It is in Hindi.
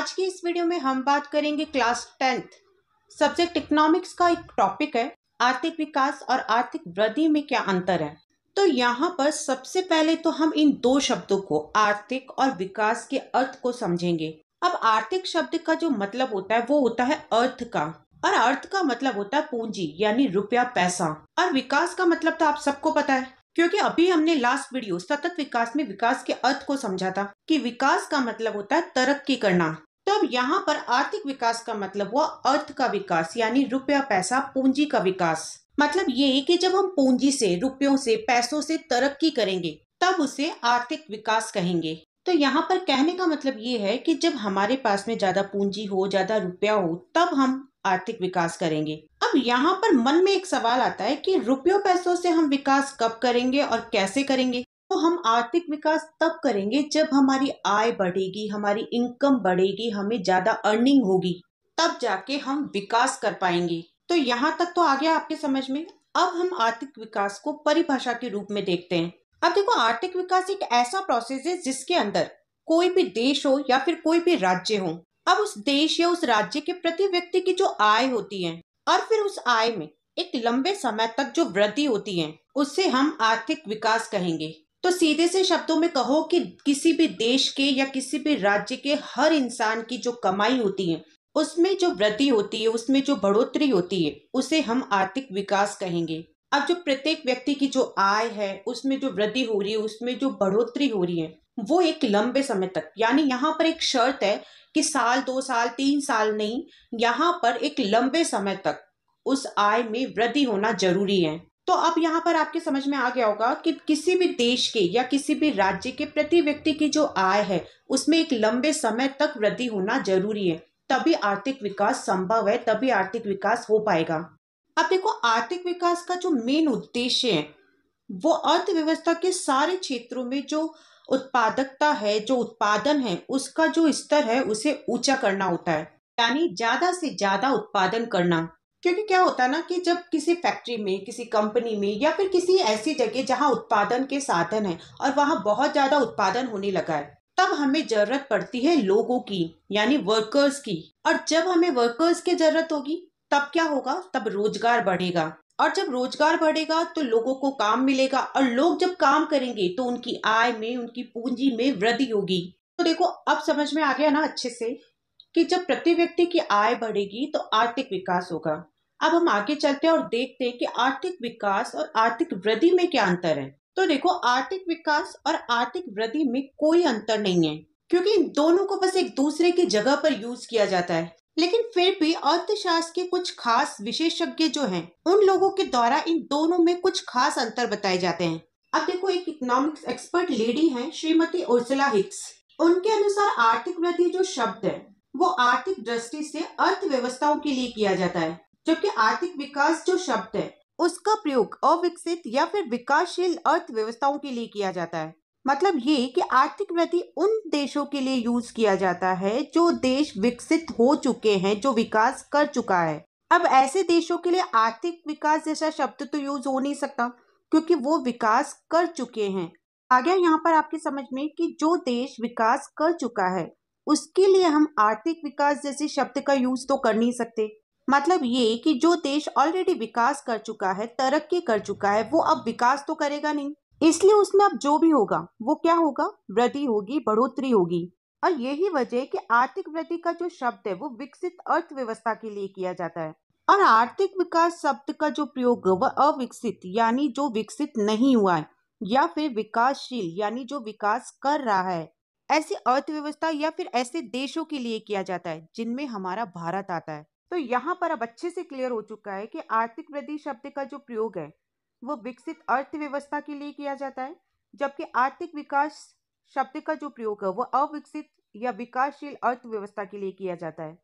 आज की इस वीडियो में हम बात करेंगे क्लास टेंथ सब्जेक्ट इकोनॉमिक्स का एक टॉपिक है आर्थिक विकास और आर्थिक वृद्धि में क्या अंतर है तो यहाँ पर सबसे पहले तो हम इन दो शब्दों को आर्थिक और विकास के अर्थ को समझेंगे अब आर्थिक शब्द का जो मतलब होता है वो होता है अर्थ का और अर्थ का मतलब होता है पूंजी यानी रुपया पैसा और विकास का मतलब तो आप सबको पता है क्योंकि अभी हमने लास्ट वीडियो सतत विकास में विकास के अर्थ को समझा था कि विकास का मतलब होता है तरक्की करना तब यहाँ पर आर्थिक विकास का मतलब हुआ अर्थ का विकास यानी रुपया पैसा पूंजी का विकास मतलब ये कि जब हम पूंजी से रुपयों से पैसों से तरक्की करेंगे तब उसे आर्थिक विकास कहेंगे तो यहाँ पर कहने का मतलब ये है कि जब हमारे पास में ज्यादा पूंजी हो ज्यादा रुपया हो तब हम आर्थिक विकास करेंगे अब यहाँ पर मन में एक सवाल आता है कि रुपयों पैसों से हम विकास कब करेंगे और कैसे करेंगे तो हम आर्थिक विकास तब करेंगे जब हमारी आय बढ़ेगी हमारी इनकम बढ़ेगी हमें ज्यादा अर्निंग होगी तब जाके हम विकास कर पाएंगे तो यहाँ तक तो आ गया आपके समझ में अब हम आर्थिक विकास को परिभाषा के रूप में देखते हैं अब देखो आर्थिक विकास एक ऐसा प्रोसेस है जिसके अंदर कोई भी देश हो या फिर कोई भी राज्य हो अब उस देश या उस राज्य के प्रति व्यक्ति की जो आय होती है और फिर उस आय में एक लंबे समय तक जो वृद्धि होती है उससे हम आर्थिक विकास कहेंगे सीधे से शब्दों में कहो कि किसी भी देश के या किसी भी राज्य के हर इंसान की जो कमाई होती है उसमें जो वृद्धि होती है उसमें जो बढ़ोतरी होती है उसे हम आर्थिक विकास कहेंगे अब जो प्रत्येक व्यक्ति की जो आय है उसमें जो वृद्धि हो रही है उसमें जो बढ़ोतरी हो रही है वो एक लंबे समय तक यानी यहाँ पर एक शर्त है कि साल दो साल तीन साल नहीं यहाँ पर एक लंबे समय तक उस आय में वृद्धि होना जरूरी है तो अब यहाँ पर आपके समझ में आ गया होगा कि किसी भी देश के या किसी भी राज्य के प्रति व्यक्ति की जो आय है उसमें एक लंबे समय तक वृद्धि होना जरूरी है तभी आर्थिक विकास संभव है तभी आर्थिक विकास हो पाएगा अब देखो आर्थिक विकास का जो मेन उद्देश्य है वो अर्थव्यवस्था के सारे क्षेत्रों में जो उत्पादकता है जो उत्पादन है उसका जो स्तर है उसे ऊंचा करना होता है यानी ज्यादा से ज्यादा उत्पादन करना क्योंकि क्या होता है ना कि जब किसी फैक्ट्री में किसी कंपनी में या फिर किसी ऐसी जगह जहाँ उत्पादन के साधन है और वहाँ बहुत ज़्यादा उत्पादन होने लगा है तब हमें जरूरत पड़ती है लोगों की यानी वर्कर्स की और जब हमें वर्कर्स की जरूरत होगी तब क्या होगा तब रोजगार बढ़ेगा और जब रोजगार बढ़ेगा तो लोगों को काम मिलेगा और लोग जब काम करेंगे तो उनकी आय में उनकी पूंजी में वृद्धि होगी तो देखो अब समझ में आ गया ना अच्छे से कि जब प्रति व्यक्ति की आय बढ़ेगी तो आर्थिक विकास होगा अब हम आगे चलते हैं और देखते हैं कि आर्थिक विकास और आर्थिक वृद्धि में क्या अंतर है तो देखो आर्थिक विकास और आर्थिक वृद्धि में कोई अंतर नहीं है क्योंकि इन दोनों को बस एक दूसरे की जगह पर यूज किया जाता है लेकिन फिर भी अर्थशास्त्र के कुछ खास विशेषज्ञ जो हैं, उन लोगों के द्वारा इन दोनों में कुछ खास अंतर बताए जाते हैं अब देखो एक इकोनॉमिक्स एक्सपर्ट लेडी हैं श्रीमती उर्सला हिक्स उनके अनुसार आर्थिक वृद्धि जो शब्द है वो आर्थिक दृष्टि से अर्थव्यवस्थाओं के लिए किया जाता है जबकि आर्थिक विकास जो शब्द है उसका प्रयोग अविकसित या फिर विकासशील अर्थव्यवस्थाओं के लिए किया जाता है मतलब ये कि आर्थिक वृद्धि उन देशों के लिए यूज किया जाता है जो देश विकसित हो चुके हैं जो विकास कर चुका है अब ऐसे देशों के लिए आर्थिक विकास जैसा शब्द तो यूज हो नहीं सकता क्योंकि वो विकास कर चुके हैं आ गया यहाँ पर आपके समझ में कि जो देश विकास कर चुका है उसके लिए हम आर्थिक विकास जैसे शब्द का यूज तो कर नहीं सकते मतलब ये कि जो देश ऑलरेडी विकास कर चुका है तरक्की कर चुका है वो अब विकास तो करेगा नहीं इसलिए उसमें अब जो भी होगा वो क्या होगा वृद्धि होगी बढ़ोतरी होगी और यही वजह है कि आर्थिक वृद्धि का जो शब्द है वो विकसित अर्थव्यवस्था के लिए किया जाता है और आर्थिक विकास शब्द का जो प्रयोग वह अविकसित यानी जो विकसित नहीं हुआ है या फिर विकासशील यानी जो विकास कर रहा है ऐसी अर्थव्यवस्था या फिर ऐसे देशों के लिए किया जाता है जिनमें हमारा भारत आता है तो यहाँ पर अब अच्छे से क्लियर हो चुका है कि आर्थिक वृद्धि शब्द का जो प्रयोग है वो विकसित अर्थव्यवस्था के लिए किया जाता है जबकि आर्थिक विकास शब्द का जो प्रयोग है वो अविकसित या विकासशील अर्थव्यवस्था के लिए किया जाता है